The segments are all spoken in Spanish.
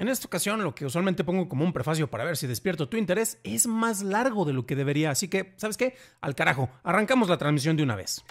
En esta ocasión, lo que usualmente pongo como un prefacio para ver si despierto tu interés es más largo de lo que debería, así que, ¿sabes qué? Al carajo, arrancamos la transmisión de una vez.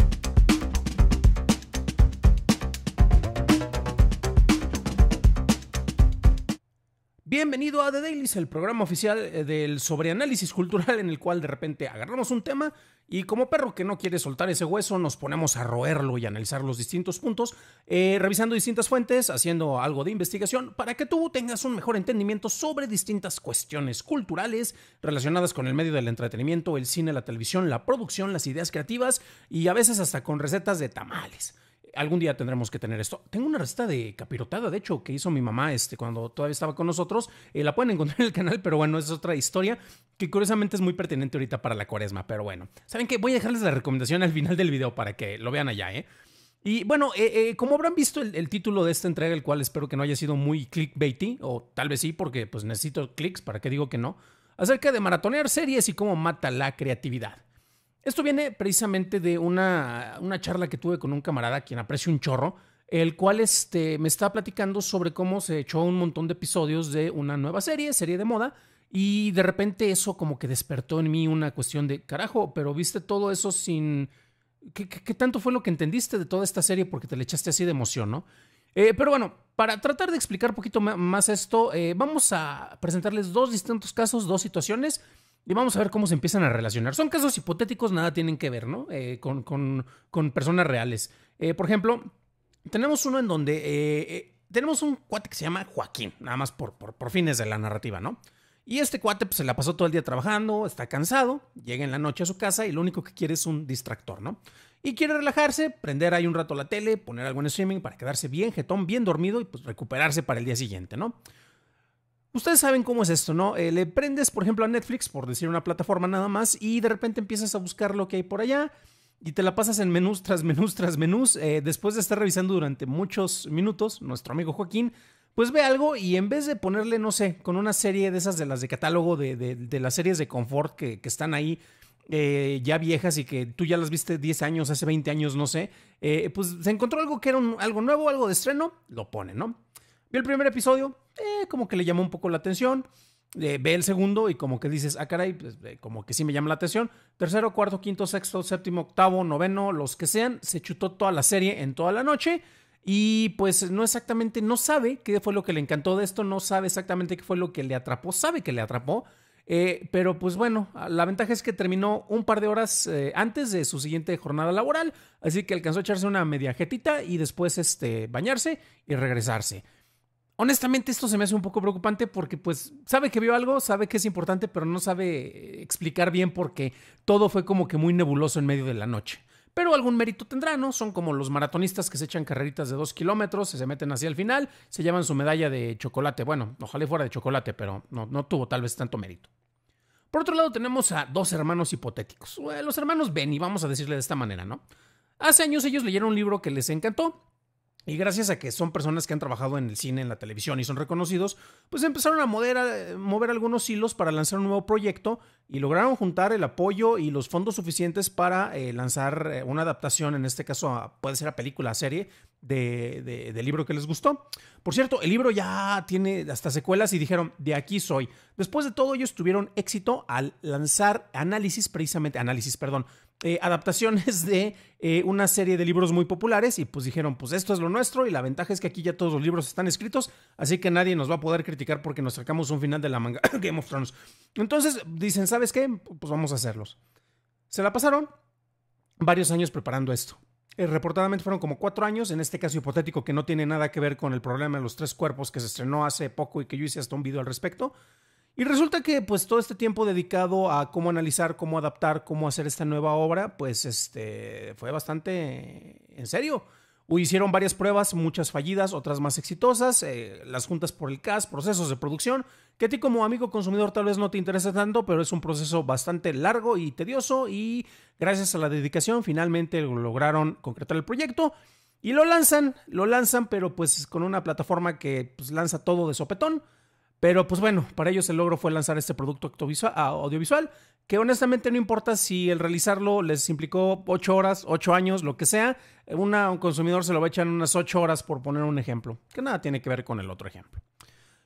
Bienvenido a The Dailies, el programa oficial eh, del sobreanálisis cultural en el cual de repente agarramos un tema y como perro que no quiere soltar ese hueso nos ponemos a roerlo y analizar los distintos puntos, eh, revisando distintas fuentes, haciendo algo de investigación para que tú tengas un mejor entendimiento sobre distintas cuestiones culturales relacionadas con el medio del entretenimiento, el cine, la televisión, la producción, las ideas creativas y a veces hasta con recetas de tamales algún día tendremos que tener esto. Tengo una receta de capirotada, de hecho, que hizo mi mamá este, cuando todavía estaba con nosotros. Eh, la pueden encontrar en el canal, pero bueno, es otra historia que curiosamente es muy pertinente ahorita para la cuaresma. Pero bueno, ¿saben qué? Voy a dejarles la recomendación al final del video para que lo vean allá, ¿eh? Y bueno, eh, eh, como habrán visto el, el, título de esta entrega, el cual espero que no haya sido muy clickbaity, o tal vez sí, porque pues necesito clics, ¿para qué digo que no? Acerca de maratonear series y cómo mata la creatividad. Esto viene precisamente de una, una charla que tuve con un camarada, quien aprecio un chorro, el cual este, me está platicando sobre cómo se echó un montón de episodios de una nueva serie, serie de moda, y de repente eso como que despertó en mí una cuestión de, carajo, pero viste todo eso sin... ¿Qué, tanto fue lo que entendiste de toda esta serie porque te le echaste así de emoción, no? Eh, pero bueno, para tratar de explicar un poquito más esto, eh, vamos a presentarles dos distintos casos, dos situaciones y vamos a ver cómo se empiezan a relacionar. Son casos hipotéticos, nada tienen que ver, ¿no? Eh, con, personas reales. Eh, por ejemplo, tenemos uno en donde eh, tenemos un cuate que se llama Joaquín, nada más por, por, fines de la narrativa, ¿no? Y este cuate pues, se la pasó todo el día trabajando, está cansado, llega en la noche a su casa y lo único que quiere es un distractor, ¿no? Y quiere relajarse, prender ahí un rato la tele, poner algo en streaming para quedarse bien jetón, bien dormido y pues recuperarse para el día siguiente, ¿no? Ustedes saben cómo es esto, ¿no? Eh, le prendes, por ejemplo, a Netflix, por decir una plataforma nada más, y de repente empiezas a buscar lo que hay por allá y te la pasas en menús tras menús tras menús. Eh, después de estar revisando durante muchos minutos, nuestro amigo Joaquín, pues ve algo y en vez de ponerle, no sé, con una serie de esas de las de catálogo, de, las series de confort que, están ahí. Eh, ya viejas y que tú ya las viste 10 años, hace 20 años, no sé, pues se encontró algo que era algo nuevo, algo de estreno, lo pone, ¿no? Vi el primer episodio, eh, como que le llamó un poco la atención. Eh, ve el segundo y como que dices, ah, caray, pues, eh, como que sí me llama la atención. Tercero, cuarto, quinto, sexto, séptimo, octavo, noveno, los que sean. Se chutó toda la serie en toda la noche. Y pues no exactamente, no sabe qué fue lo que le encantó de esto, no sabe exactamente qué fue lo que le atrapó, sabe que le atrapó, pero pues bueno, la ventaja es que terminó un par de horas antes de su siguiente jornada laboral, así que alcanzó a echarse una media jetita y después este, bañarse y regresarse. Honestamente, esto se me hace un poco preocupante porque, pues, sabe que vio algo, sabe que es importante, pero no sabe eh, explicar bien porque todo fue como que muy nebuloso en medio de la noche. Pero algún mérito tendrá, ¿no? Son como los maratonistas que se echan carreritas de dos kilómetros, se meten hacia el final, se llevan su medalla de chocolate. Bueno, ojalá fuera de chocolate, pero no, no tuvo tal vez tanto mérito. Por otro lado, tenemos a dos hermanos hipotéticos. Los hermanos y vamos a decirle de esta manera, ¿no? Hace años ellos leyeron un libro que les encantó, y gracias a que son personas que han trabajado en el cine, en la televisión y son reconocidos, pues empezaron a mover, eh, algunos hilos para lanzar un nuevo proyecto y lograron juntar el apoyo y los fondos suficientes para eh, lanzar eh, una adaptación, en este caso puede ser a película, a serie, del de, libro que les gustó. Por cierto, el libro ya tiene hasta secuelas y dijeron, de aquí soy. Después de todo, ellos tuvieron éxito al lanzar análisis, precisamente, análisis, perdón, eh, adaptaciones de eh, una serie de libros muy populares y pues dijeron, pues esto es lo nuestro y la ventaja es que aquí ya todos los libros están escritos, así que nadie nos va a poder criticar porque nos sacamos un final de la manga Game of Thrones. Entonces dicen, ¿sabes qué? Pues vamos a hacerlos. Se la pasaron varios años preparando esto. Eh, reportadamente fueron como cuatro años, en este caso hipotético que no tiene nada que ver con el problema de los tres cuerpos que se estrenó hace poco y que yo hice hasta un video al respecto. Y resulta que pues todo este tiempo dedicado a cómo analizar, cómo adaptar, cómo hacer esta nueva obra, pues este fue bastante en serio. Hicieron varias pruebas, muchas fallidas, otras más exitosas, eh, las juntas por el CAS, procesos de producción, que a ti como amigo consumidor tal vez no te interesa tanto, pero es un proceso bastante largo y tedioso y gracias a la dedicación finalmente lograron concretar el proyecto y lo lanzan, lo lanzan, pero pues con una plataforma que pues, lanza todo de sopetón. Pero pues bueno, para ellos el logro fue lanzar este producto audiovisual, que honestamente no importa si el realizarlo les implicó 8 horas, 8 años, lo que sea, un consumidor se lo va a echar en unas 8 horas por poner un ejemplo, que nada tiene que ver con el otro ejemplo.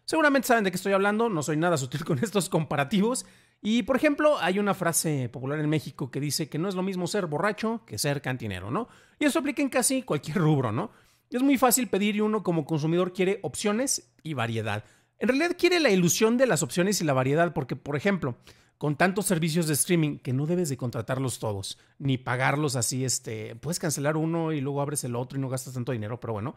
Seguramente saben de qué estoy hablando, no soy nada sutil con estos comparativos. Y por ejemplo, hay una frase popular en México que dice que no es lo mismo ser borracho que ser cantinero, ¿no? Y eso aplica en casi cualquier rubro, ¿no? Es muy fácil pedir y uno como consumidor quiere opciones y variedad. En realidad quiere la ilusión de las opciones y la variedad, porque, por ejemplo, con tantos servicios de streaming que no debes de contratarlos todos, ni pagarlos así, este, puedes cancelar uno y luego abres el otro y no gastas tanto dinero, pero bueno,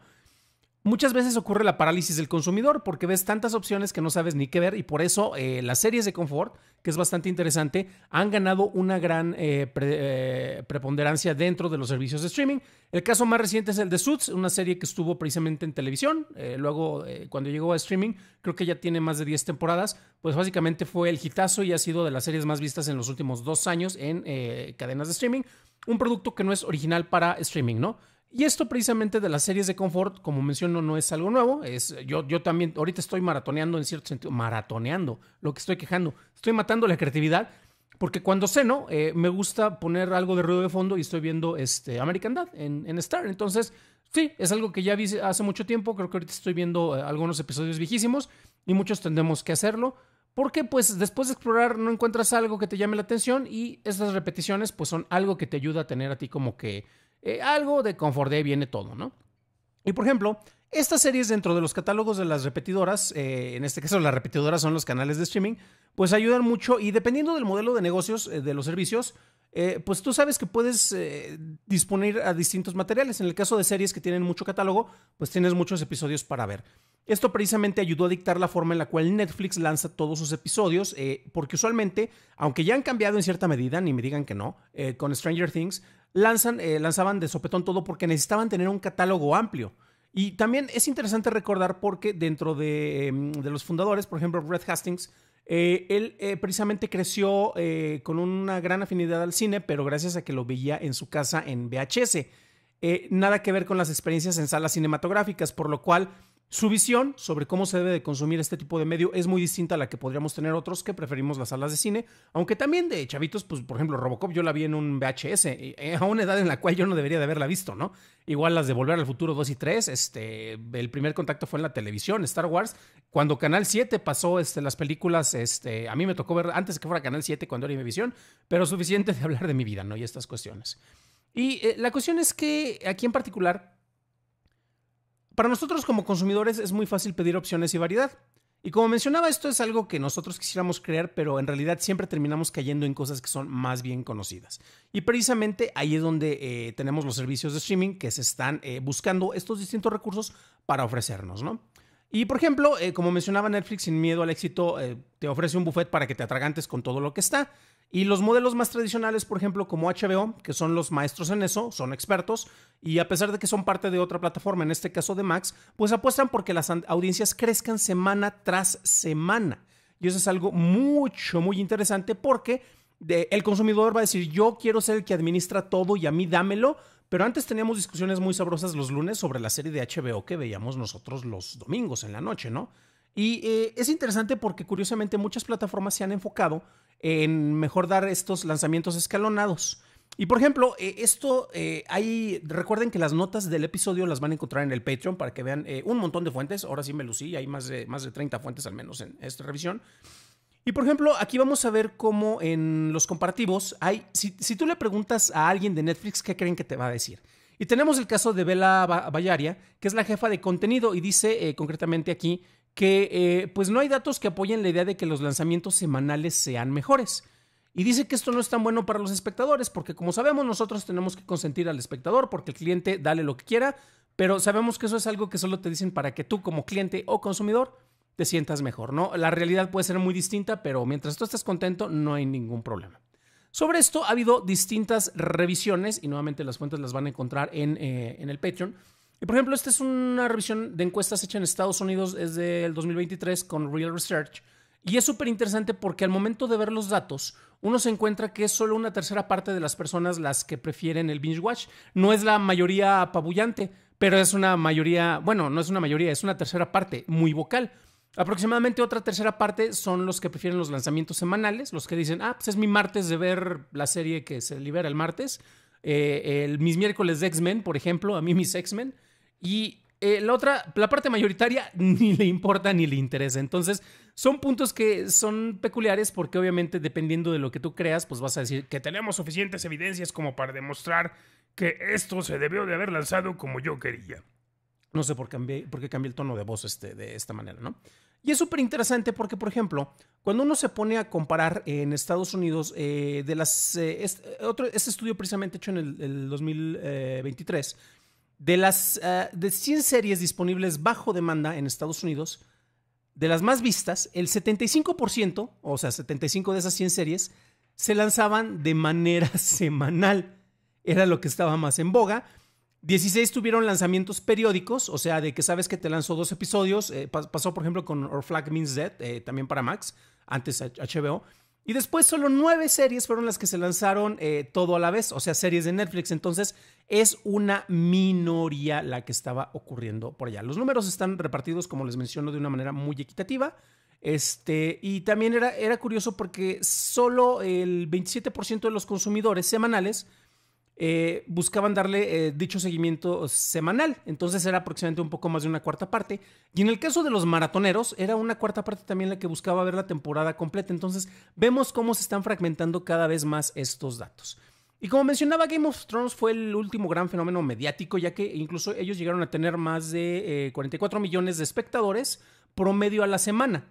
Muchas veces ocurre la parálisis del consumidor porque ves tantas opciones que no sabes ni qué ver y por eso eh, las series de confort, que es bastante interesante, han ganado una gran eh, eh, preponderancia dentro de los servicios de streaming. El caso más reciente es el de Suits, una serie que estuvo precisamente en televisión, luego cuando llegó a streaming, creo que ya tiene más de 10 temporadas, pues básicamente fue el hitazo y ha sido de las series más vistas en los últimos dos años en cadenas de streaming. Un producto que no es original para streaming, ¿no? Y esto precisamente de las series de confort, como menciono, no es algo nuevo. Es, yo, yo también ahorita estoy maratoneando en cierto sentido, maratoneando lo que estoy quejando. Estoy matando la creatividad porque cuando ceno eh, me gusta poner algo de ruido de fondo y estoy viendo este, American Dad en, Star. Entonces, sí, es algo que ya vi hace mucho tiempo. Creo que ahorita estoy viendo eh, algunos episodios viejísimos y muchos tendremos que hacerlo. Porque pues después de explorar no encuentras algo que te llame la atención y estas repeticiones pues son algo que te ayuda a tener a ti como que eh, algo de confort viene todo, ¿no? Y por ejemplo, estas series dentro de los catálogos de las repetidoras, eh, en este caso las repetidoras son los canales de streaming, pues ayudan mucho y dependiendo del modelo de negocios eh, de los servicios, pues tú sabes que puedes disponer a distintos materiales. En el caso de series que tienen mucho catálogo, pues tienes muchos episodios para ver. Esto precisamente ayudó a dictar la forma en la cual Netflix lanza todos sus episodios, porque usualmente, aunque ya han cambiado en cierta medida, ni me digan que no, con Stranger Things, lanzan, eh, lanzaban de sopetón todo porque necesitaban tener un catálogo amplio. Y también es interesante recordar porque dentro de, em, los fundadores, por ejemplo, Red Hastings, eh, él eh, precisamente creció con una gran afinidad al cine, pero gracias a que lo veía en su casa en VHS. nada que ver con las experiencias en salas cinematográficas, por lo cual su visión sobre cómo se debe de consumir este tipo de medio es muy distinta a la que podríamos tener otros que preferimos las salas de cine, aunque también de chavitos, pues por ejemplo Robocop yo la vi en un VHS, eh, a una edad en la cual yo no debería de haberla visto, ¿no? Igual las de Volver al Futuro 2 y 3, este, el primer contacto fue en la televisión, Star Wars, cuando Canal 7 pasó este, las películas, este, a mí me tocó ver antes que fuera Canal 7 cuando era visión, pero suficiente de hablar de mi vida, ¿no? Y estas cuestiones. Y eh, la cuestión es que aquí en particular para nosotros como consumidores es muy fácil pedir opciones y variedad. Y como mencionaba, esto es algo que nosotros quisiéramos crear, pero en realidad siempre terminamos cayendo en cosas que son más bien conocidas. Y precisamente ahí es donde eh, tenemos los servicios de streaming que se están eh, buscando estos distintos recursos para ofrecernos, ¿no? Y por ejemplo, eh, como mencionaba Netflix, sin miedo al éxito, eh, te ofrece un buffet para que te atragantes con todo lo que está. Y los modelos más tradicionales, por ejemplo, como HBO, que son los maestros en eso, son expertos, y a pesar de que son parte de otra plataforma, en este caso de Max, pues apuestan porque las audiencias crezcan semana tras semana. Y eso es algo mucho, muy interesante porque el consumidor va a decir, yo quiero ser el que administra todo y a mí dámelo pero antes teníamos discusiones muy sabrosas los lunes sobre la serie de HBO que veíamos nosotros los domingos en la noche, ¿no? Y eh, es interesante porque curiosamente muchas plataformas se han enfocado en mejor dar estos lanzamientos escalonados. Y por ejemplo, eh, esto eh, hay, recuerden que las notas del episodio las van a encontrar en el Patreon para que vean un montón de fuentes. Ahora sí me lucí, hay más de, más de 30 fuentes al menos en esta revisión. Y por ejemplo, aquí vamos a ver cómo en los comparativos hay, si, tú le preguntas a alguien de Netflix, ¿qué creen que te va a decir? Y tenemos el caso de Bela Bayaria, que es la jefa de contenido y dice eh, concretamente aquí que eh, pues no hay datos que apoyen la idea de que los lanzamientos semanales sean mejores. Y dice que esto no es tan bueno para los espectadores, porque como sabemos nosotros tenemos que consentir al espectador, porque el cliente dale lo que quiera, pero sabemos que eso es algo que solo te dicen para que tú como cliente o consumidor te sientas mejor, ¿no? La realidad puede ser muy distinta, pero mientras tú estés contento, no hay ningún problema. Sobre esto ha habido distintas revisiones y nuevamente las fuentes las van a encontrar en, eh, el Patreon. Y por ejemplo, esta es una revisión de encuestas hecha en Estados Unidos desde el 2023 con Real Research. Y es súper interesante porque al momento de ver los datos, uno se encuentra que es solo una tercera parte de las personas las que prefieren el binge watch. No es la mayoría apabullante, pero es una mayoría, bueno, no es una mayoría, es una tercera parte muy vocal. Aproximadamente otra tercera parte son los que prefieren los lanzamientos semanales, los que dicen, ah, pues es mi martes de ver la serie que se libera el martes, eh, el, mis miércoles de X-Men, por ejemplo, a mí mis X-Men, y eh, la otra, la parte mayoritaria ni le importa ni le interesa. Entonces, son puntos que son peculiares porque obviamente dependiendo de lo que tú creas, pues vas a decir que tenemos suficientes evidencias como para demostrar que esto se debió de haber lanzado como yo quería. No sé por, qué cambié, el tono de voz este, de esta manera, ¿no? Y es súper interesante porque, por ejemplo, cuando uno se pone a comparar eh, en Estados Unidos, eh, de las, este, otro, este estudio precisamente hecho en el, 2023, de las de 100 series disponibles bajo demanda en Estados Unidos, de las más vistas, el 75%, o sea, 75 de esas 100 series, se lanzaban de manera semanal. Era lo que estaba más en boga. 16 tuvieron lanzamientos periódicos, o sea, de que sabes que te lanzó dos episodios. Eh, pasó, por ejemplo, con Or Flag Means Dead, eh, también para Max, antes HBO. Y después solo nueve series fueron las que se lanzaron eh, todo a la vez, o sea, series de Netflix. Entonces es una minoría la que estaba ocurriendo por allá. Los números están repartidos, como les menciono, de una manera muy equitativa. Este, y también era, era curioso porque solo el 27% de los consumidores semanales eh, buscaban darle eh, dicho seguimiento semanal. Entonces era aproximadamente un poco más de una cuarta parte. Y en el caso de los maratoneros, era una cuarta parte también la que buscaba ver la temporada completa. Entonces vemos cómo se están fragmentando cada vez más estos datos. Y como mencionaba, Game of Thrones fue el último gran fenómeno mediático, ya que incluso ellos llegaron a tener más de 44 eh, millones de espectadores promedio a la semana.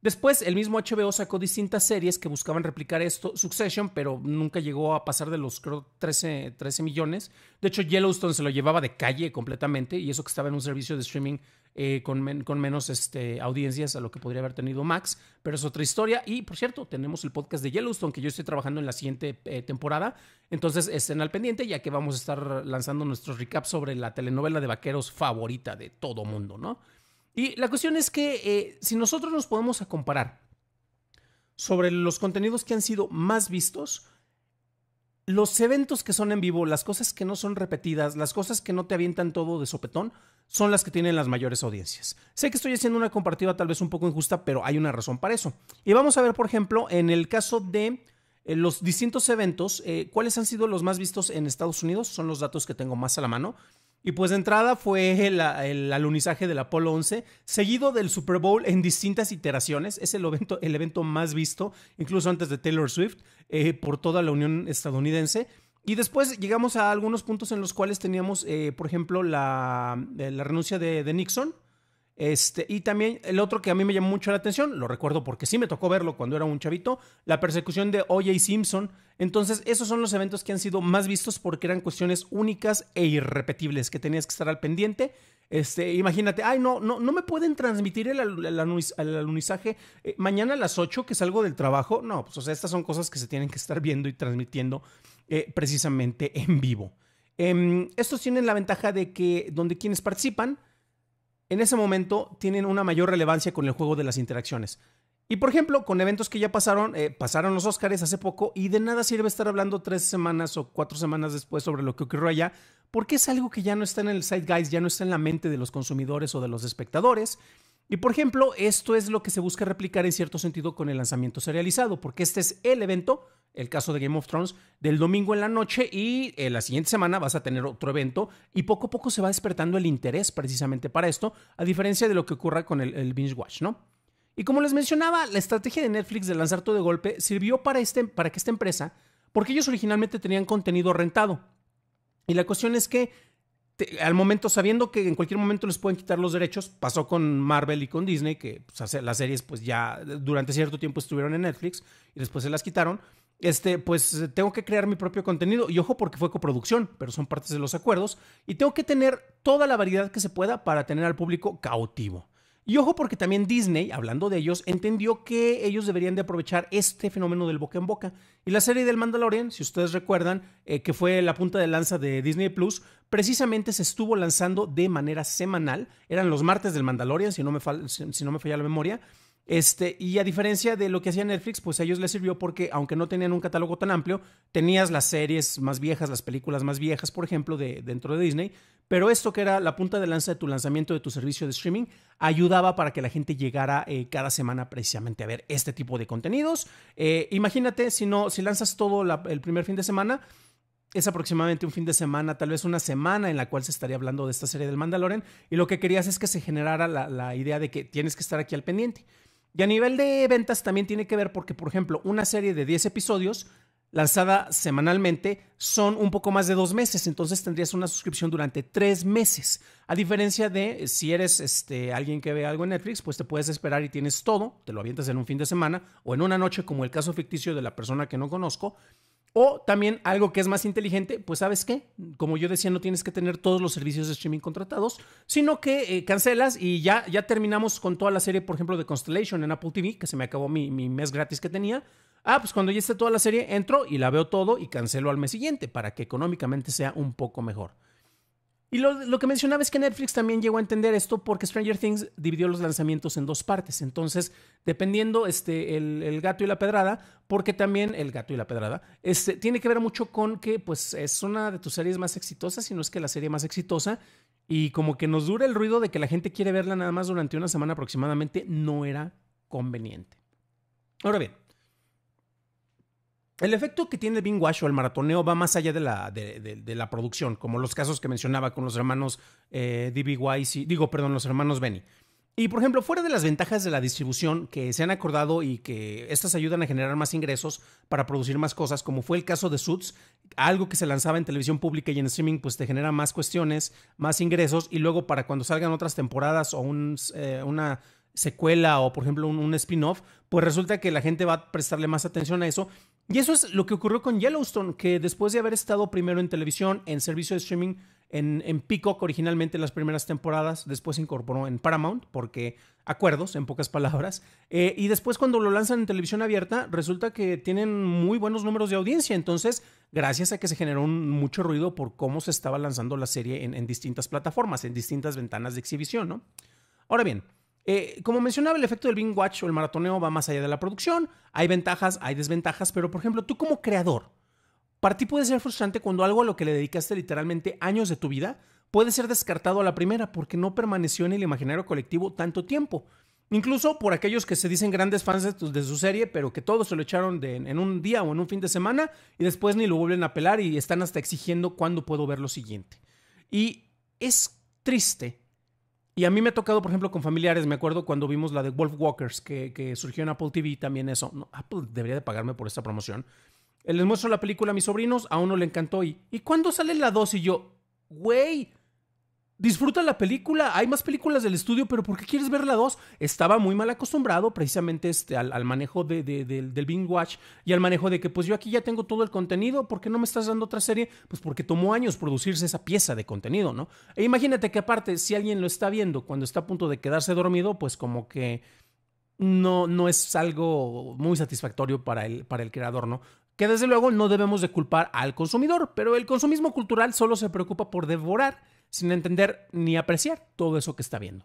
Después, el mismo HBO sacó distintas series que buscaban replicar esto, Succession, pero nunca llegó a pasar de los creo, 13, 13 millones. De hecho, Yellowstone se lo llevaba de calle completamente, y eso que estaba en un servicio de streaming eh, con, con, menos este, audiencias a lo que podría haber tenido Max, pero es otra historia. Y, por cierto, tenemos el podcast de Yellowstone, que yo estoy trabajando en la siguiente eh, temporada, entonces estén al pendiente, ya que vamos a estar lanzando nuestros recaps sobre la telenovela de vaqueros favorita de todo mundo, ¿no? Y la cuestión es que eh, si nosotros nos podemos a comparar sobre los contenidos que han sido más vistos, los eventos que son en vivo, las cosas que no son repetidas, las cosas que no te avientan todo de sopetón, son las que tienen las mayores audiencias. Sé que estoy haciendo una comparativa tal vez un poco injusta, pero hay una razón para eso. Y vamos a ver, por ejemplo, en el caso de eh, los distintos eventos, eh, cuáles han sido los más vistos en Estados Unidos, son los datos que tengo más a la mano. Y pues de entrada fue el, alunizaje del Apolo 11, seguido del Super Bowl en distintas iteraciones. Es el evento, el evento más visto, incluso antes de Taylor Swift, eh, por toda la Unión Estadounidense. Y después llegamos a algunos puntos en los cuales teníamos, eh, por ejemplo, la, eh, renuncia de Nixon este, y también el otro que a mí me llamó mucho la atención, lo recuerdo porque sí me tocó verlo cuando era un chavito, la persecución de OJ Simpson. Entonces, esos son los eventos que han sido más vistos porque eran cuestiones únicas e irrepetibles que tenías que estar al pendiente. Este, imagínate, ay, no, no, no me pueden transmitir el, alunizaje eh, mañana a las 8 que salgo del trabajo. No, pues, o sea, estas son cosas que se tienen que estar viendo y transmitiendo eh, precisamente en vivo. Em, estos tienen la ventaja de que donde quienes participan en ese momento tienen una mayor relevancia con el juego de las interacciones. Y por ejemplo, con eventos que ya pasaron, eh, pasaron los Oscars hace poco y de nada sirve estar hablando tres semanas o cuatro semanas después sobre lo que ocurrió allá, porque es algo que ya no está en el side guys, ya no está en la mente de los consumidores o de los espectadores. Y por ejemplo, esto es lo que se busca replicar en cierto sentido con el lanzamiento serializado, porque este es el evento el caso de Game of Thrones, del domingo en la noche y eh, la siguiente semana vas a tener otro evento y poco a poco se va despertando el interés precisamente para esto, a diferencia de lo que ocurra con el, binge watch, ¿no? Y como les mencionaba, la estrategia de Netflix de lanzar todo de golpe sirvió para, este, para que esta empresa, porque ellos originalmente tenían contenido rentado. Y la cuestión es que al momento, sabiendo que en cualquier momento les pueden quitar los derechos, pasó con Marvel y con Disney, que pues, las series pues ya durante cierto tiempo estuvieron en Netflix y después se las quitaron este, pues tengo que crear mi propio contenido. Y ojo, porque fue coproducción, pero son partes de los acuerdos. Y tengo que tener toda la variedad que se pueda para tener al público cautivo. Y ojo, porque también Disney, hablando de ellos, entendió que ellos deberían de aprovechar este fenómeno del boca en boca. Y la serie del Mandalorian, si ustedes recuerdan, eh, que fue la punta de lanza de Disney Plus, precisamente se estuvo lanzando de manera semanal. Eran los martes del Mandalorian, si si no me falla la memoria. Este, y a diferencia de lo que hacía Netflix, pues a ellos les sirvió porque, aunque no tenían un catálogo tan amplio, tenías las series más viejas, las películas más viejas, por ejemplo, de, dentro de Disney. Pero esto que era la punta de lanza de tu lanzamiento de tu servicio de streaming, ayudaba para que la gente llegara eh, cada semana precisamente a ver este tipo de contenidos. Eh, imagínate si no, si lanzas todo el primer fin de semana, es aproximadamente un fin de semana, tal vez una semana en la cual se estaría hablando de esta serie del Mandalorian. Y lo que querías es que se generara la idea de que tienes que estar aquí al pendiente. Y a nivel de ventas también tiene que ver porque, por ejemplo, una serie de 10 episodios lanzada semanalmente son un poco más de dos meses, entonces tendrías una suscripción durante tres meses. A diferencia de eh, si eres este, alguien que ve algo en Netflix, pues te puedes esperar y tienes todo, te lo avientas en un fin de semana o en una noche, como el caso ficticio de la persona que no conozco, o también algo que es más inteligente, pues sabes qué, como yo decía, no tienes que tener todos los servicios de streaming contratados, sino que eh, cancelas y ya, ya terminamos con toda la serie, por ejemplo, de Constellation en Apple TV, que se me acabó mi, mi mes gratis que tenía. Ah, pues cuando ya esté toda la serie, entro y la veo todo y cancelo al mes siguiente para que económicamente sea un poco mejor. Y lo, que mencionaba es que Netflix también llegó a entender esto porque Stranger Things dividió los lanzamientos en dos partes. Entonces, dependiendo este, el, gato y la pedrada, porque también el gato y la pedrada este, tiene que ver mucho con que pues, es una de tus series más exitosas, si no es que la serie más exitosa. Y como que nos dura el ruido de que la gente quiere verla nada más durante una semana aproximadamente, no era conveniente. Ahora bien, el efecto que tiene el wash o el maratoneo va más allá de la, de, la producción, como los casos que mencionaba con los hermanos eh, DBY, digo, perdón, los hermanos Benny. Y por ejemplo, fuera de las ventajas de la distribución que se han acordado y que estas ayudan a generar más ingresos para producir más cosas, como fue el caso de Suits, algo que se lanzaba en televisión pública y en streaming, pues te genera más cuestiones, más ingresos, y luego para cuando salgan otras temporadas o un, eh, una secuela o por ejemplo un, spin-off, pues resulta que la gente va a prestarle más atención a eso. Y eso es lo que ocurrió con Yellowstone, que después de haber estado primero en televisión, en servicio de streaming, en, en Peacock originalmente las primeras temporadas, después se incorporó en Paramount, porque acuerdos, en pocas palabras, eh, y después cuando lo lanzan en televisión abierta, resulta que tienen muy buenos números de audiencia, entonces, gracias a que se generó mucho ruido por cómo se estaba lanzando la serie en, en distintas plataformas, en distintas ventanas de exhibición, ¿no? Ahora bien, eh, como mencionaba, el efecto del binge watch o el maratoneo va más allá de la producción. Hay ventajas, hay desventajas, pero por ejemplo, tú como creador, para ti puede ser frustrante cuando algo a lo que le dedicaste literalmente años de tu vida puede ser descartado a la primera porque no permaneció en el imaginario colectivo tanto tiempo. Incluso por aquellos que se dicen grandes fans de, su serie, pero que todos se lo echaron en un día o en un fin de semana y después ni lo vuelven a pelar y están hasta exigiendo cuándo puedo ver lo siguiente. Y es triste y a mí me ha tocado, por ejemplo, con familiares, me acuerdo cuando vimos la de Wolf Walkers, que, surgió en Apple TV, también eso. No, Apple debería de pagarme por esta promoción. Eh, les muestro la película a mis sobrinos, a uno le encantó y ¿y cuándo sale la 2? Y yo, güey, disfruta la película. Hay más películas del estudio, pero ¿por qué quieres ver la 2? Estaba muy mal acostumbrado precisamente este, al, manejo del Bing Watch y al manejo de que, pues yo aquí ya tengo todo el contenido, ¿por qué no me estás dando otra serie? Pues porque tomó años producirse esa pieza de contenido, ¿no? E imagínate que aparte, si alguien lo está viendo cuando está a punto de quedarse dormido, pues como que. No, no es algo muy satisfactorio para el, para el creador, ¿no? que desde luego no debemos de culpar al consumidor, pero el consumismo cultural solo se preocupa por devorar sin entender ni apreciar todo eso que está viendo.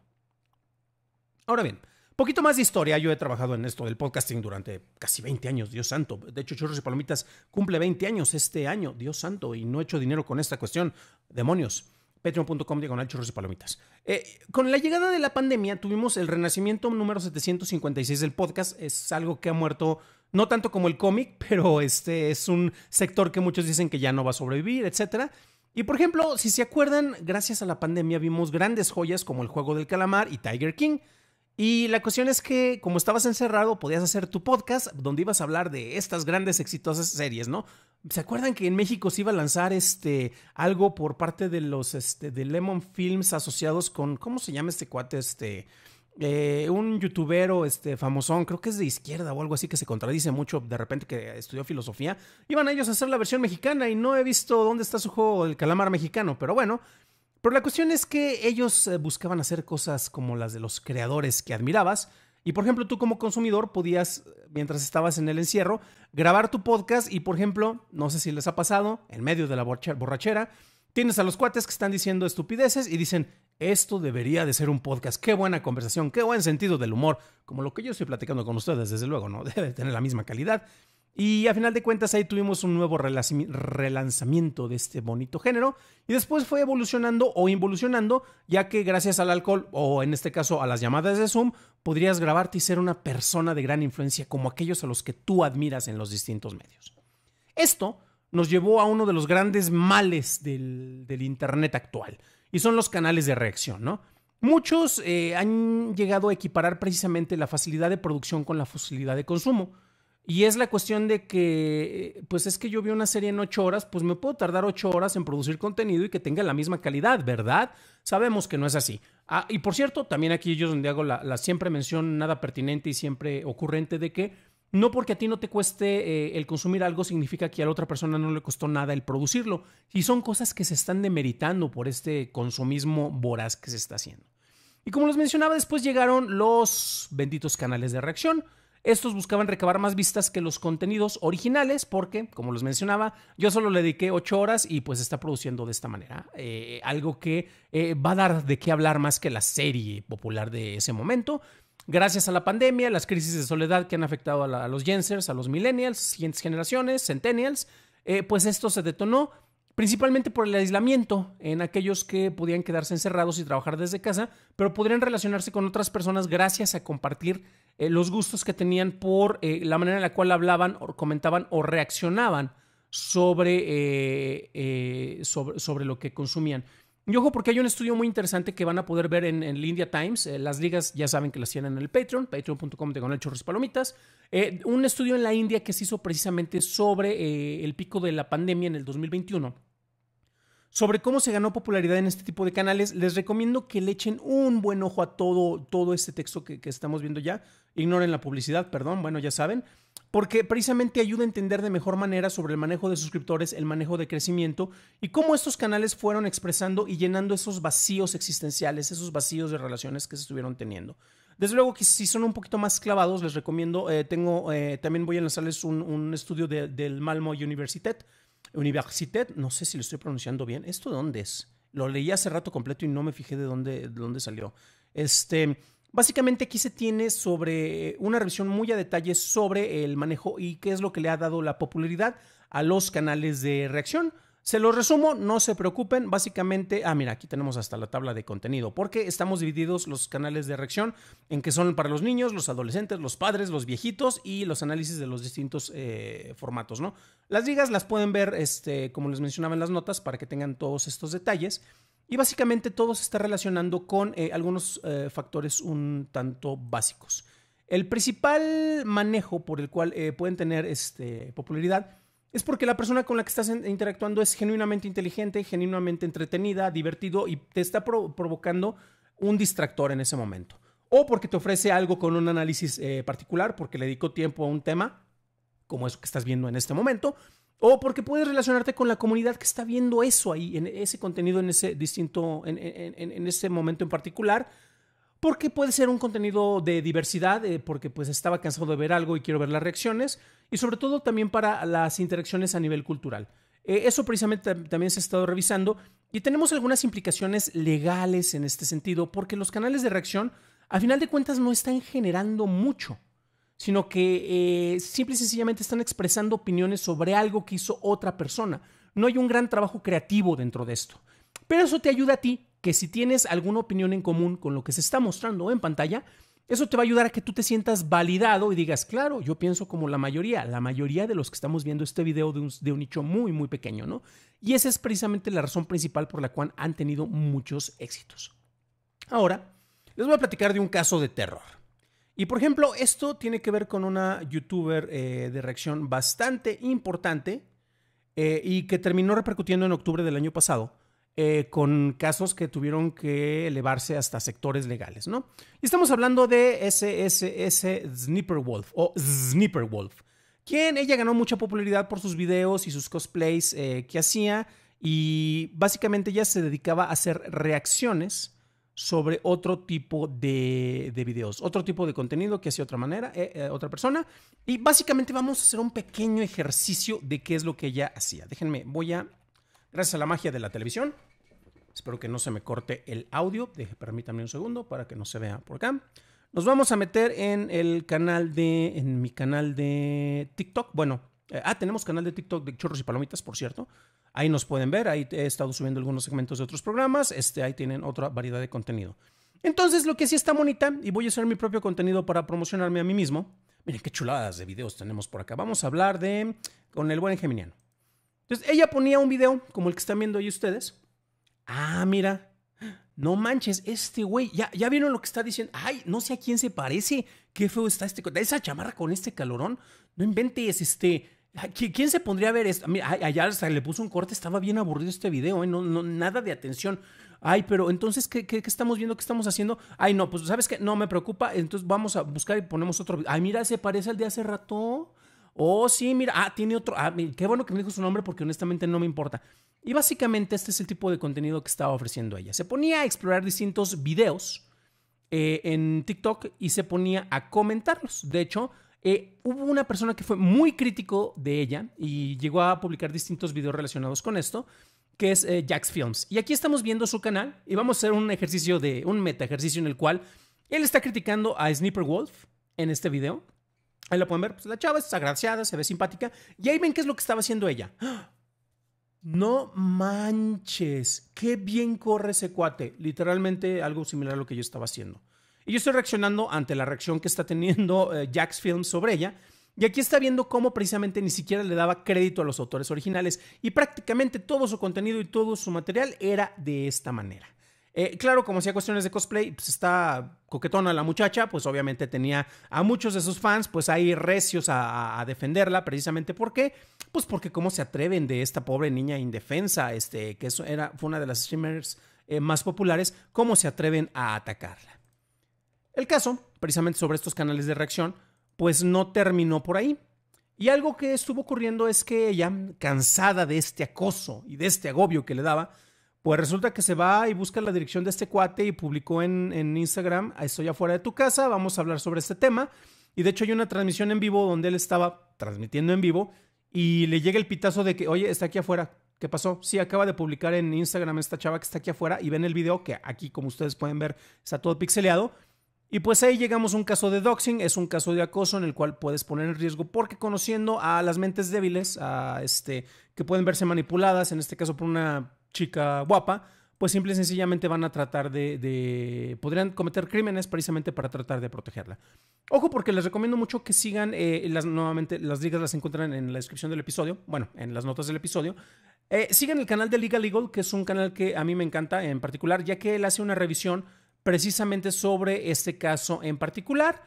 Ahora bien, poquito más de historia. Yo he trabajado en esto del podcasting durante casi 20 años, Dios santo. De hecho, Churros y Palomitas cumple 20 años este año, Dios santo, y no he hecho dinero con esta cuestión. Demonios. Patreon.com diagonal churros y palomitas. Eh, con la llegada de la pandemia tuvimos el renacimiento número 756 del podcast. Es algo que ha muerto no tanto como el cómic, pero este es un sector que muchos dicen que ya no va a sobrevivir, etcétera. Y por ejemplo, si se acuerdan, gracias a la pandemia vimos grandes joyas como el juego del calamar y Tiger King. Y la cuestión es que como estabas encerrado, podías hacer tu podcast donde ibas a hablar de estas grandes exitosas series, ¿no? ¿Se acuerdan que en México se iba a lanzar este algo por parte de los este, de Lemon Films asociados con cómo se llama este cuate este eh, un youtubero este, famosón, creo que es de izquierda o algo así, que se contradice mucho de repente que estudió filosofía. Iban a ellos a hacer la versión mexicana y no he visto dónde está su juego El Calamar Mexicano, pero bueno. Pero la cuestión es que ellos eh, buscaban hacer cosas como las de los creadores que admirabas. Y por ejemplo, tú como consumidor podías, mientras estabas en el encierro, grabar tu podcast y por ejemplo, no sé si les ha pasado, en medio de la borrachera, tienes a los cuates que están diciendo estupideces y dicen, esto debería de ser un podcast. Qué buena conversación, qué buen sentido del humor, como lo que yo estoy platicando con ustedes, desde luego, ¿no? Debe tener la misma calidad. Y a final de cuentas ahí tuvimos un nuevo relanzamiento de este bonito género y después fue evolucionando o involucionando, ya que gracias al alcohol o en este caso a las llamadas de Zoom, podrías grabarte y ser una persona de gran influencia como aquellos a los que tú admiras en los distintos medios. Esto nos llevó a uno de los grandes males del, del Internet actual, y son los canales de reacción, ¿no? Muchos eh, han llegado a equiparar precisamente la facilidad de producción con la facilidad de consumo. Y es la cuestión de que, eh, pues es que yo vi una serie en ocho horas, pues me puedo tardar ocho horas en producir contenido y que tenga la misma calidad, ¿verdad? Sabemos que no es así. Ah, y por cierto, también aquí yo donde hago la, la siempre mención nada pertinente y siempre ocurrente de que no porque a ti no te cueste eh, el consumir algo significa que a la otra persona no le costó nada el producirlo. Y son cosas que se están demeritando por este consumismo voraz que se está haciendo. Y como les mencionaba, después llegaron los benditos canales de reacción. Estos buscaban recabar más vistas que los contenidos originales porque, como les mencionaba, yo solo le dediqué ocho horas y pues está produciendo de esta manera. Eh, algo que eh, va a dar de qué hablar más que la serie popular de ese momento. Gracias a la pandemia, las crisis de soledad que han afectado a, los Jensers, a los millennials, siguientes generaciones, centennials, eh, pues esto se detonó principalmente por el aislamiento en aquellos que podían quedarse encerrados y trabajar desde casa, pero podrían relacionarse con otras personas gracias a compartir eh, los gustos que tenían por eh, la manera en la cual hablaban, o comentaban o reaccionaban sobre, sobre lo que consumían. Y ojo, porque hay un estudio muy interesante que van a poder ver en, el India Times. Eh, las ligas ya saben que las tienen en el Patreon, patreon.com de con palomitas. Eh, un estudio en la India que se hizo precisamente sobre eh, el pico de la pandemia en el 2021. Sobre cómo se ganó popularidad en este tipo de canales, les recomiendo que le echen un buen ojo a todo, todo este texto que, que estamos viendo ya. Ignoren la publicidad, perdón, bueno, ya saben porque precisamente ayuda a entender de mejor manera sobre el manejo de suscriptores, el manejo de crecimiento y cómo estos canales fueron expresando y llenando esos vacíos existenciales, esos vacíos de relaciones que se estuvieron teniendo. Desde luego que si son un poquito más clavados, les recomiendo, eh, tengo, eh, también voy a lanzarles un, estudio del Malmo Universitet, Universitet, no sé si lo estoy pronunciando bien, ¿esto dónde es? Lo leí hace rato completo y no me fijé de dónde, de dónde salió. Este, Básicamente aquí se tiene sobre una revisión muy a detalle sobre el manejo y qué es lo que le ha dado la popularidad a los canales de reacción. Se los resumo, no se preocupen, básicamente, ah mira, aquí tenemos hasta la tabla de contenido, porque estamos divididos los canales de reacción en que son para los niños, los adolescentes, los padres, los viejitos y los análisis de los distintos eh, formatos, ¿no? Las ligas las pueden ver, este, como les mencionaba en las notas, para que tengan todos estos detalles. Y básicamente todo se está relacionando con eh, algunos eh, factores un tanto básicos. El principal manejo por el cual eh, pueden tener este, popularidad es porque la persona con la que estás interactuando es genuinamente inteligente, genuinamente entretenida, divertido y te está provocando un distractor en ese momento. O porque te ofrece algo con un análisis particular, porque le dedicó tiempo a un tema, como lo que estás viendo en este momento, o porque puedes relacionarte con la comunidad que está viendo eso ahí, en ese contenido, en ese distinto, en, ese momento en particular. Porque puede ser un contenido de diversidad, eh, porque pues estaba cansado de ver algo y quiero ver las reacciones. Y sobre todo también para las interacciones a nivel cultural. Eh, eso precisamente también se ha estado revisando. Y tenemos algunas implicaciones legales en este sentido, porque los canales de reacción, a final de cuentas, no están generando mucho sino que eh, simple y sencillamente están expresando opiniones sobre algo que hizo otra persona. No hay un gran trabajo creativo dentro de esto. Pero eso te ayuda a ti, que si tienes alguna opinión en común con lo que se está mostrando en pantalla, eso te va a ayudar a que tú te sientas validado y digas, claro, yo pienso como la mayoría, la mayoría de los que estamos viendo este video de un, de un nicho muy, muy pequeño, ¿no? Y esa es precisamente la razón principal por la cual han tenido muchos éxitos. Ahora, les voy a platicar de un caso de terror. Y por ejemplo, esto tiene que ver con una youtuber eh, de reacción bastante importante eh, y que terminó repercutiendo en octubre del año pasado eh, con casos que tuvieron que elevarse hasta sectores legales, ¿no? Y estamos hablando de SSS Sniper Wolf o Sniper Wolf, quien ella ganó mucha popularidad por sus videos y sus cosplays que hacía y básicamente ella se dedicaba a hacer reacciones sobre otro tipo de, de videos, otro tipo de contenido que hacía otra manera, eh, eh, otra persona. Y básicamente vamos a hacer un pequeño ejercicio de qué es lo que ella hacía. Déjenme, voy a, gracias a la magia de la televisión, espero que no se me corte el audio, Deje, permítanme un segundo para que no se vea por acá. Nos vamos a meter en el canal de, en mi canal de TikTok, bueno, eh, ah, tenemos canal de TikTok de Chorros y Palomitas, por cierto. Ahí nos pueden ver, ahí he estado subiendo algunos segmentos de otros programas, este, ahí tienen otra variedad de contenido. Entonces, lo que sí está bonita, y voy a hacer mi propio contenido para promocionarme a mí mismo. Miren qué chuladas de videos tenemos por acá. Vamos a hablar de. con el buen Geminiano. Entonces, ella ponía un video, como el que están viendo ahí ustedes. Ah, mira, no manches, este güey, ya, ya vieron lo que está diciendo. Ay, no sé a quién se parece. Qué feo está este. Esa chamarra con este calorón. No inventes, este. ¿Quién se pondría a ver esto? Mira, allá hasta le puso un corte, estaba bien aburrido este video, ¿eh? no, no, nada de atención. Ay, pero entonces, ¿qué, qué, qué estamos viendo? ¿Qué estamos haciendo? Ay, no, pues, ¿sabes qué? No, me preocupa, entonces vamos a buscar y ponemos otro video. Ay, mira, se parece al de hace rato. Oh, sí, mira, ah, tiene otro. Ah, qué bueno que me dijo su nombre porque honestamente no me importa. Y básicamente este es el tipo de contenido que estaba ofreciendo ella. Se ponía a explorar distintos videos eh, en TikTok y se ponía a comentarlos. De hecho, eh, hubo una persona que fue muy crítico de ella y llegó a publicar distintos videos relacionados con esto, que es eh, Jax Films. Y aquí estamos viendo su canal y vamos a hacer un ejercicio de un meta ejercicio en el cual él está criticando a Sniper Wolf en este video Ahí la pueden ver. Pues la chava es agraciada, se ve simpática. Y ahí ven qué es lo que estaba haciendo ella. No manches, qué bien corre ese cuate. Literalmente algo similar a lo que yo estaba haciendo. Y yo estoy reaccionando ante la reacción que está teniendo Jack's eh, Jax sobre ella. Y aquí está viendo cómo precisamente ni siquiera le daba crédito a los autores originales y prácticamente todo su contenido y todo su material era de esta manera. Eh, claro, como hacía cuestiones de cosplay, pues está coquetona la muchacha, pues obviamente tenía a muchos de sus fans, pues ahí recios a, defenderla, precisamente ¿por qué? pues porque cómo se atreven de esta pobre niña indefensa, este, que era, fue una de las streamers eh, más populares, cómo se atreven a atacarla. El caso, precisamente sobre estos canales de reacción, pues no terminó por ahí. Y algo que estuvo ocurriendo es que ella, cansada de este acoso y de este agobio que le daba, pues resulta que se va y busca la dirección de este cuate y publicó en, Instagram, estoy afuera de tu casa, vamos a hablar sobre este tema. Y de hecho hay una transmisión en vivo donde él estaba transmitiendo en vivo y le llega el pitazo de que, oye, está aquí afuera, ¿Qué pasó? Sí, acaba de publicar en Instagram esta chava que está aquí afuera y ven el video que aquí, como ustedes pueden ver, está todo pixeleado. Y pues ahí llegamos a un caso de doxing, es un caso de acoso en el cual puedes poner en riesgo porque conociendo a las mentes débiles, a este, que pueden verse manipuladas, en este caso por una chica guapa, pues simple y sencillamente van a tratar de, podrían cometer crímenes precisamente para tratar de protegerla. Ojo, porque les recomiendo mucho que sigan, eh, las, nuevamente las ligas las encuentran en la descripción del episodio, bueno, en las notas del episodio. Eh, sigan el canal de Liga Legal, que es un canal que a mí me encanta en particular, ya que él hace una revisión precisamente sobre este caso en particular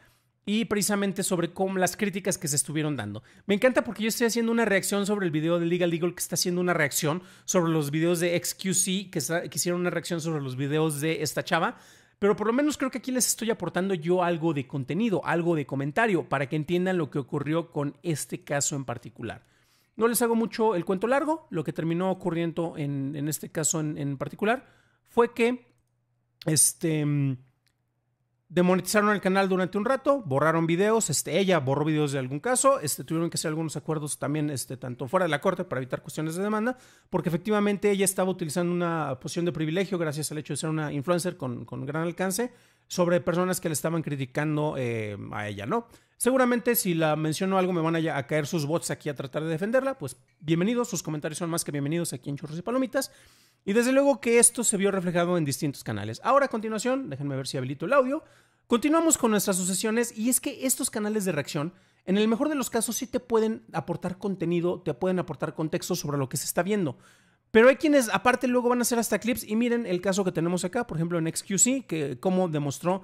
y precisamente sobre cómo las críticas que se estuvieron dando. Me encanta porque yo estoy haciendo una reacción sobre el video de Legal Eagle que está haciendo una reacción sobre los videos de XQC que, hicieron una reacción sobre los videos de esta chava. Pero por lo menos creo que aquí les estoy aportando yo algo de contenido, algo de comentario, para que entiendan lo que ocurrió con este caso en particular. No les hago mucho el cuento largo, lo que terminó ocurriendo en, en este caso en, en particular fue que este mm, Demonetizaron el canal durante un rato, borraron videos, este, ella borró videos de algún caso, este, tuvieron que hacer algunos acuerdos también, este, tanto fuera de la corte para evitar cuestiones de demanda, porque efectivamente ella estaba utilizando una posición de privilegio gracias al hecho de ser una influencer con, gran alcance sobre personas que le estaban criticando eh, a ella, ¿no? Seguramente si la menciono algo me van a, a, caer sus bots aquí a tratar de defenderla, pues bienvenidos, sus comentarios son más que bienvenidos aquí en Churros y Palomitas. Y desde luego que esto se vio reflejado en distintos canales. Ahora a continuación, déjenme ver si habilito el audio. Continuamos con nuestras sucesiones y es que estos canales de reacción, en el mejor de los casos, sí te pueden aportar contenido, te pueden aportar contexto sobre lo que se está viendo. Pero hay quienes aparte luego van a hacer hasta clips y miren el caso que tenemos acá, por ejemplo en XQC, que como demostró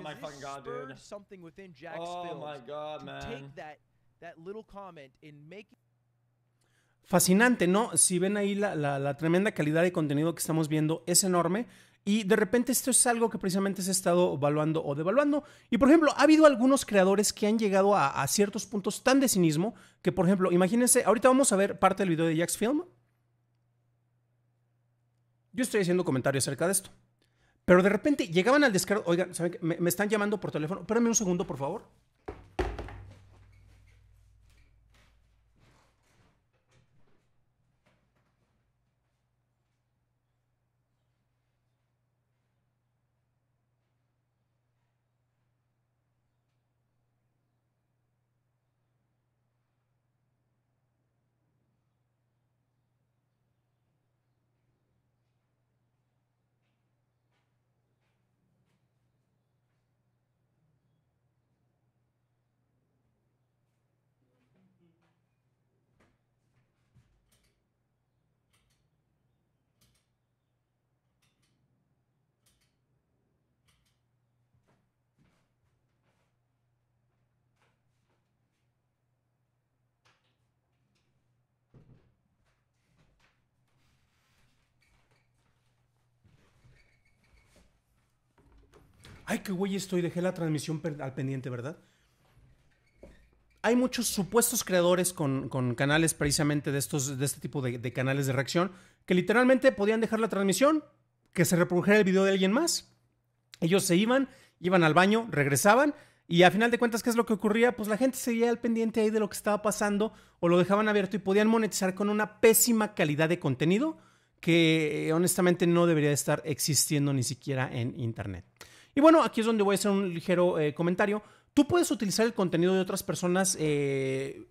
my god, Fascinante, ¿no? Si ven ahí la, tremenda calidad de contenido que estamos viendo, es enorme. Y de repente esto es algo que precisamente se ha estado evaluando o devaluando. Y por ejemplo, ha habido algunos creadores que han llegado a, ciertos puntos tan de cinismo que, por ejemplo, imagínense, ahorita vamos a ver parte del video de Jack's Film. Yo estoy haciendo comentarios acerca de esto. Pero de repente llegaban al descargo, oigan, ¿saben me, me, están llamando por teléfono, espérame un segundo, por favor. ay, qué güey estoy, dejé la transmisión al pendiente, ¿verdad? Hay muchos supuestos creadores con, canales precisamente de, estos, de este tipo de, canales de reacción que literalmente podían dejar la transmisión, que se reprodujera el video de alguien más. Ellos se iban, iban al baño, regresaban y a final de cuentas, ¿qué es lo que ocurría? Pues la gente seguía al pendiente ahí de lo que estaba pasando o lo dejaban abierto y podían monetizar con una pésima calidad de contenido que honestamente no debería estar existiendo ni siquiera en Internet. Y bueno, aquí es donde voy a hacer un ligero eh, comentario. Tú puedes utilizar el contenido de otras personas eh,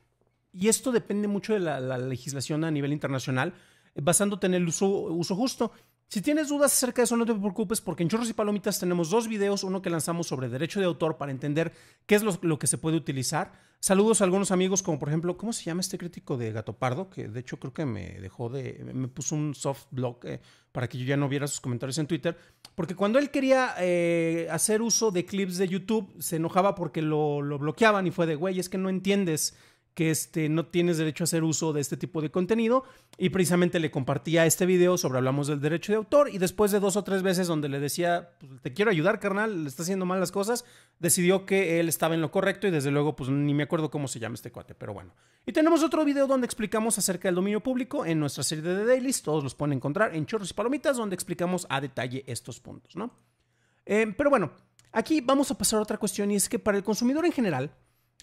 y esto depende mucho de la, legislación a nivel internacional, basándote en el uso justo. Si tienes dudas acerca de eso, no te preocupes porque en Chorros y Palomitas tenemos dos videos, uno que lanzamos sobre derecho de autor para entender qué es lo, que se puede utilizar. Saludos a algunos amigos como por ejemplo, ¿cómo se llama este crítico de Gato Pardo? Que de hecho creo que me dejó de, me puso un soft blog eh, para que yo ya no viera sus comentarios en Twitter, porque cuando él quería eh, hacer uso de clips de YouTube, se enojaba porque lo, lo bloqueaban y fue de, güey, es que no entiendes que este, no tienes derecho a hacer uso de este tipo de contenido y precisamente le compartía este video sobre hablamos del derecho de autor y después de dos o tres veces donde le decía, pues, te quiero ayudar carnal, le está haciendo mal las cosas, decidió que él estaba en lo correcto y desde luego pues ni me acuerdo cómo se llama este cuate, pero bueno. Y tenemos otro video donde explicamos acerca del dominio público en nuestra serie de dailies, todos los pueden encontrar en Chorros y Palomitas donde explicamos a detalle estos puntos, ¿no? Eh, pero bueno, aquí vamos a pasar a otra cuestión y es que para el consumidor en general,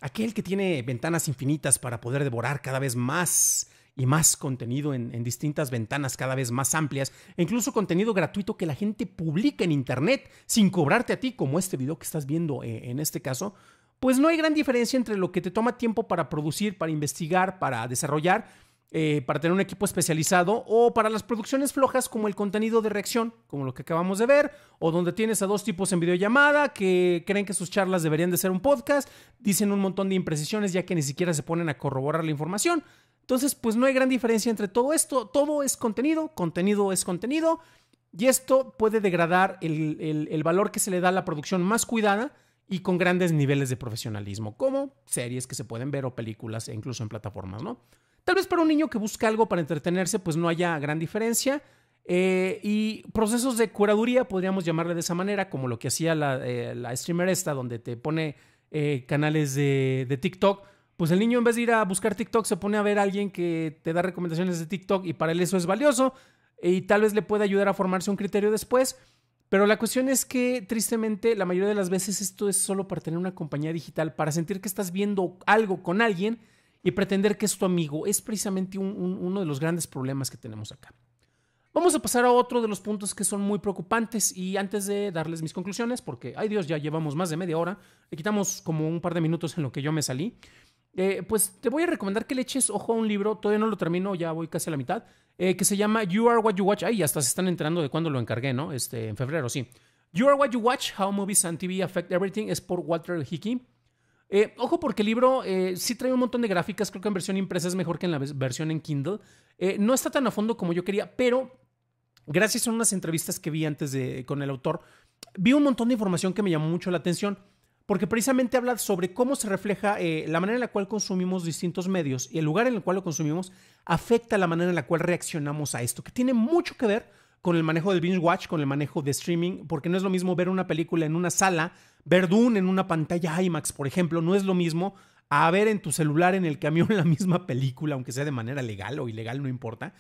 aquel que tiene ventanas infinitas para poder devorar cada vez más y más contenido en, distintas ventanas cada vez más amplias, e incluso contenido gratuito que la gente publica en Internet sin cobrarte a ti, como este video que estás viendo eh, en este caso, pues no hay gran diferencia entre lo que te toma tiempo para producir, para investigar, para desarrollar, eh, para tener un equipo especializado o para las producciones flojas como el contenido de reacción, como lo que acabamos de ver, o donde tienes a dos tipos en videollamada que creen que sus charlas deberían de ser un podcast, dicen un montón de imprecisiones ya que ni siquiera se ponen a corroborar la información. Entonces, pues no hay gran diferencia entre todo esto, todo es contenido, contenido es contenido, y esto puede degradar el, el valor que se le da a la producción más cuidada y con grandes niveles de profesionalismo, como series que se pueden ver o películas e incluso en plataformas, ¿no? Tal vez para un niño que busca algo para entretenerse, pues no haya gran diferencia. Eh, y procesos de curaduría, podríamos llamarle de esa manera, como lo que hacía la, eh, la streamer esta, donde te pone eh, canales de, de, TikTok. Pues el niño en vez de ir a buscar TikTok se pone a ver a alguien que te da recomendaciones de TikTok y para él eso es valioso y tal vez le pueda ayudar a formarse un criterio después. Pero la cuestión es que tristemente la mayoría de las veces esto es solo para tener una compañía digital, para sentir que estás viendo algo con alguien y pretender que es tu amigo es precisamente uno de los grandes problemas que tenemos acá. Vamos a pasar a otro de los puntos que son muy preocupantes y antes de darles mis conclusiones, porque, ay Dios, ya llevamos más de media hora, le quitamos como un par de minutos en lo que yo me salí, eh, pues te voy a recomendar que le eches ojo a un libro, todavía no lo termino, ya voy casi a la mitad, eh, que se llama You Are What You Watch, ay, hasta se están enterando de cuándo lo encargué, ¿no? Este, en febrero, sí. You Are What You Watch, How Movies and TV Affect Everything, es por Walter Hickey. Eh, ojo porque el libro eh, sí trae un montón de gráficas, creo que en versión impresa es mejor que en la versión en Kindle. Eh, no está tan a fondo como yo quería, pero gracias a unas entrevistas que vi antes de, con el autor, vi un montón de información que me llamó mucho la atención, porque precisamente habla sobre cómo se refleja la manera en la cual consumimos distintos medios y el lugar en el cual lo consumimos afecta la manera en la cual reaccionamos a esto, que tiene mucho que ver con el manejo del binge watch, con el manejo de streaming, porque no es lo mismo ver una película en una sala, ver Dune en una pantalla IMAX, por ejemplo, no es lo mismo a ver en tu celular en el camión la misma película, aunque sea de manera legal o ilegal, no importa.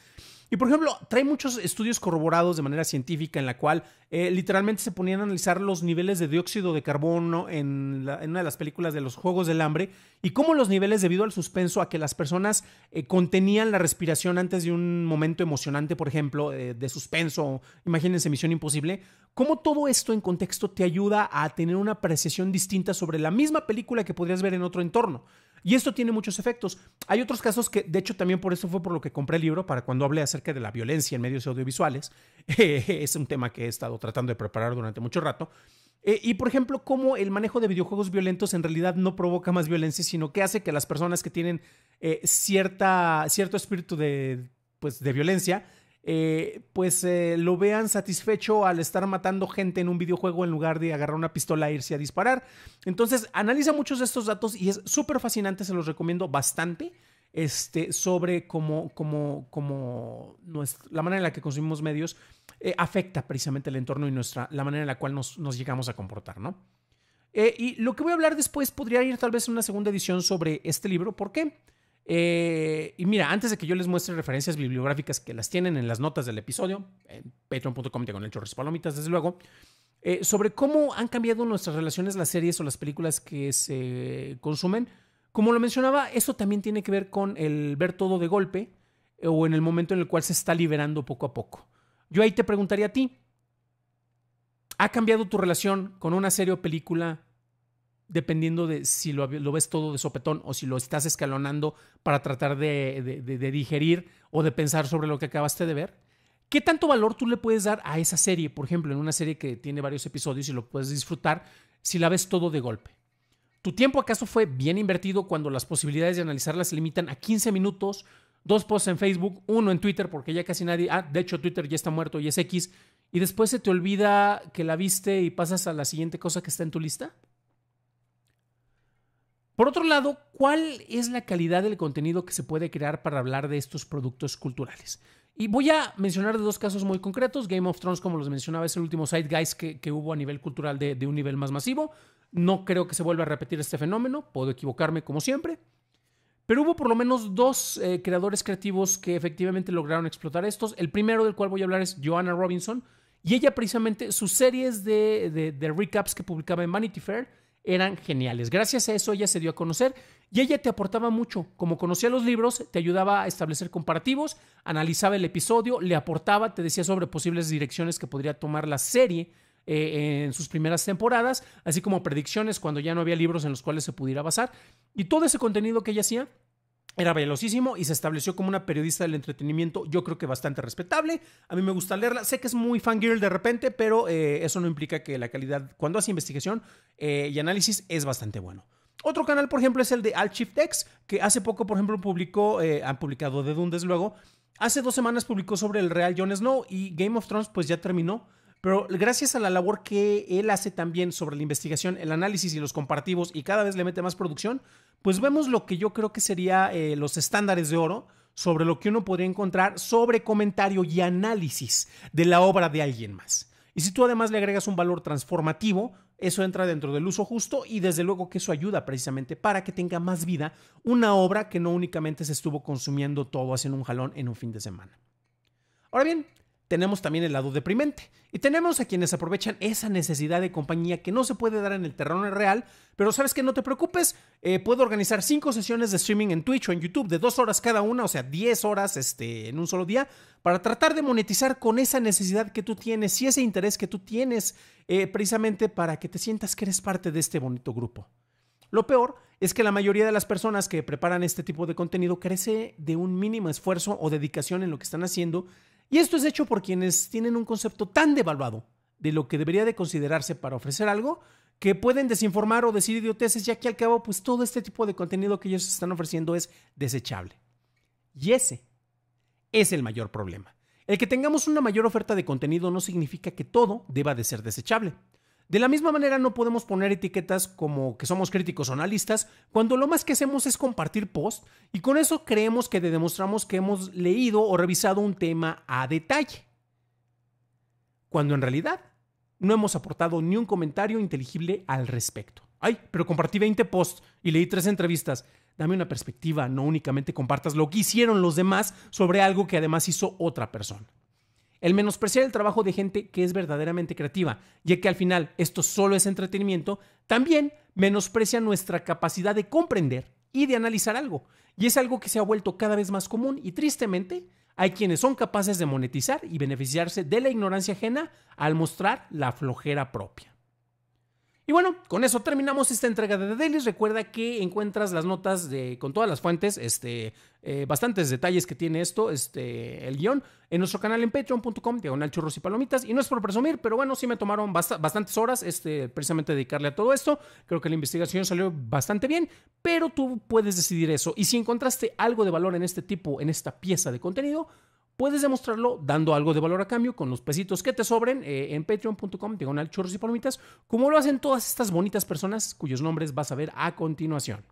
Y por ejemplo, trae muchos estudios corroborados de manera científica en la cual eh, literalmente se ponían a analizar los niveles de dióxido de carbono en, una de las películas de los Juegos del Hambre y cómo los niveles debido al suspenso a que las personas eh, contenían la respiración antes de un momento emocionante, por ejemplo, eh, de suspenso, imagínense Misión Imposible, cómo todo esto en contexto te ayuda a tener una apreciación distinta sobre la misma película que podrías ver en otro entorno. Y esto tiene muchos efectos. Hay otros casos que, de hecho, también por eso fue por lo que compré el libro, para cuando hablé acerca de la violencia en medios audiovisuales. es un tema que he estado tratando de preparar durante mucho rato. Eh, y por ejemplo, cómo el manejo de videojuegos violentos en realidad no provoca más violencia, sino que hace que las personas que tienen eh, cierta, cierto espíritu pues, de violencia eh, pues eh, lo vean satisfecho al estar matando gente en un videojuego en lugar de agarrar una pistola e irse a disparar. Entonces, analiza muchos de estos datos y es súper fascinante, se los recomiendo bastante. Este, sobre cómo, la manera en la que consumimos medios eh, afecta precisamente el entorno y nuestra, la manera en la cual nos, llegamos a comportar, ¿no? y lo que voy a hablar después podría ir tal vez en una segunda edición sobre este libro. ¿Por qué? Eh, y mira, antes de que yo les muestre referencias bibliográficas que las tienen en las notas del episodio, en patreon.com con el chorros palomitas, desde luego, eh, sobre cómo han cambiado nuestras relaciones las series o las películas que se consumen. Como lo mencionaba, eso también tiene que ver con el ver todo de golpe eh, o en el momento en el cual se está liberando poco a poco. Yo ahí te preguntaría a ti, ¿ha cambiado tu relación con una serie o película dependiendo de si lo, ves todo de sopetón o si lo estás escalonando para tratar de, digerir o de pensar sobre lo que acabaste de ver. ¿Qué tanto valor tú le puedes dar a esa serie? Por ejemplo, en una serie que tiene varios episodios y lo puedes disfrutar, si la ves todo de golpe. ¿Tu tiempo acaso fue bien invertido cuando las posibilidades de analizarlas se limitan a 15 minutos, dos posts en Facebook, uno en Twitter, porque ya casi nadie, ah, de hecho Twitter ya está muerto y es X, y después se te olvida que la viste y pasas a la siguiente cosa que está en tu lista? Por otro lado, ¿cuál es la calidad del contenido que se puede crear para hablar de estos productos culturales? Y voy a mencionar dos casos muy concretos. Game of Thrones, como los mencionaba, es el último side guys que, hubo a nivel cultural de, un nivel más masivo. No creo que se vuelva a repetir este fenómeno, puedo equivocarme como siempre, pero hubo por lo menos dos eh, creadores creativos que efectivamente lograron explotar estos. El primero del cual voy a hablar es Joanna Robinson. Y ella precisamente, sus series de, de recaps que publicaba en Vanity Fair eran geniales. Gracias a eso ella se dio a conocer y ella te aportaba mucho. Como conocía los libros, te ayudaba a establecer comparativos, analizaba el episodio, le aportaba, te decía sobre posibles direcciones que podría tomar la serie eh, en sus primeras temporadas, así como predicciones cuando ya no había libros en los cuales se pudiera basar. Y todo ese contenido que ella hacía era velocísimo y se estableció como una periodista del entretenimiento, yo creo que bastante respetable. A mí me gusta leerla. Sé que es muy fangirl de repente, pero eh, eso no implica que la calidad, cuando hace investigación eh, y análisis, es bastante bueno. Otro canal, por ejemplo, es el de Alt Shift que hace poco, por ejemplo, publicó, eh, han publicado de Dune, luego. Hace dos semanas publicó sobre el real Jon Snow y Game of Thrones, pues ya terminó. Pero gracias a la labor que él hace también sobre la investigación, el análisis y los comparativos y cada vez le mete más producción, pues vemos lo que yo creo que sería eh, los estándares de oro sobre lo que uno podría encontrar sobre comentario y análisis de la obra de alguien más. Y si tú además le agregas un valor transformativo, eso entra dentro del uso justo y desde luego que eso ayuda precisamente para que tenga más vida una obra que no únicamente se estuvo consumiendo todo así en un jalón en un fin de semana. Ahora bien, tenemos también el lado deprimente. Y tenemos a quienes aprovechan esa necesidad de compañía que no se puede dar en el terreno real, pero sabes que no te preocupes, eh, puedo organizar cinco sesiones de streaming en Twitch o en YouTube de dos horas cada una, o sea, diez horas este, en un solo día, para tratar de monetizar con esa necesidad que tú tienes y ese interés que tú tienes, eh, precisamente para que te sientas que eres parte de este bonito grupo. Lo peor es que la mayoría de las personas que preparan este tipo de contenido carece de un mínimo esfuerzo o dedicación en lo que están haciendo y esto es hecho por quienes tienen un concepto tan devaluado de lo que debería de considerarse para ofrecer algo que pueden desinformar o decir idioteces, ya que al cabo, pues todo este tipo de contenido que ellos están ofreciendo es desechable. Y ese es el mayor problema. El que tengamos una mayor oferta de contenido no significa que todo deba de ser desechable. De la misma manera no podemos poner etiquetas como que somos críticos o analistas cuando lo más que hacemos es compartir posts y con eso creemos que demostramos que hemos leído o revisado un tema a detalle. Cuando en realidad no hemos aportado ni un comentario inteligible al respecto. Ay, pero compartí 20 posts y leí tres entrevistas. Dame una perspectiva, no únicamente compartas lo que hicieron los demás sobre algo que además hizo otra persona. El menospreciar el trabajo de gente que es verdaderamente creativa, ya que al final esto solo es entretenimiento, también menosprecia nuestra capacidad de comprender y de analizar algo. Y es algo que se ha vuelto cada vez más común y tristemente hay quienes son capaces de monetizar y beneficiarse de la ignorancia ajena al mostrar la flojera propia. Y bueno, con eso terminamos esta entrega de The Dailies. Recuerda que encuentras las notas de, con todas las fuentes, este, eh, bastantes detalles que tiene esto, este, el guión, en nuestro canal en patreon.com, diagonal churros y palomitas. Y no es por presumir, pero bueno, sí me tomaron bastantes horas este, precisamente dedicarle a todo esto. Creo que la investigación salió bastante bien, pero tú puedes decidir eso. Y si encontraste algo de valor en este tipo, en esta pieza de contenido, Puedes demostrarlo dando algo de valor a cambio con los pesitos que te sobren eh, en patreon.com, diagonal churros y palomitas, como lo hacen todas estas bonitas personas cuyos nombres vas a ver a continuación.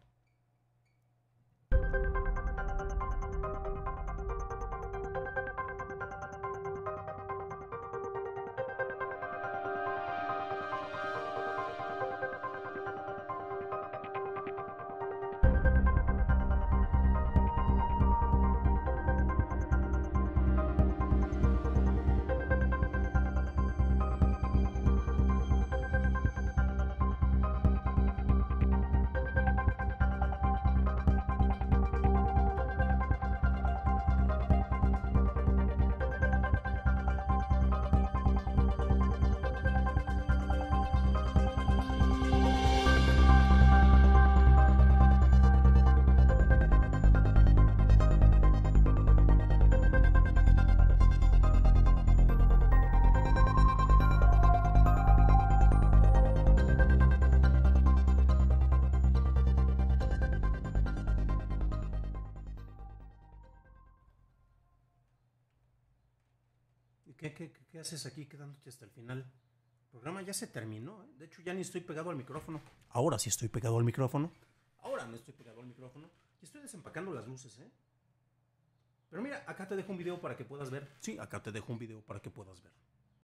aquí quedándote hasta el final? El programa ya se terminó. ¿eh? De hecho, ya ni estoy pegado al micrófono. Ahora sí estoy pegado al micrófono. Ahora no estoy pegado al micrófono. Y estoy desempacando las luces, ¿eh? Pero mira, acá te dejo un video para que puedas ver. Sí, acá te dejo un video para que puedas ver.